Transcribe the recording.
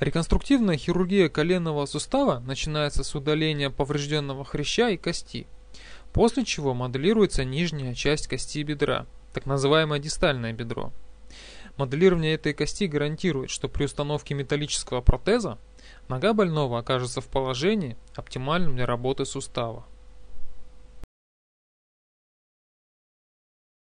Реконструктивная хирургия коленного сустава начинается с удаления поврежденного хряща и кости, после чего моделируется нижняя часть кости бедра, так называемое дистальное бедро. Моделирование этой кости гарантирует, что при установке металлического протеза нога больного окажется в положении, оптимальном для работы сустава.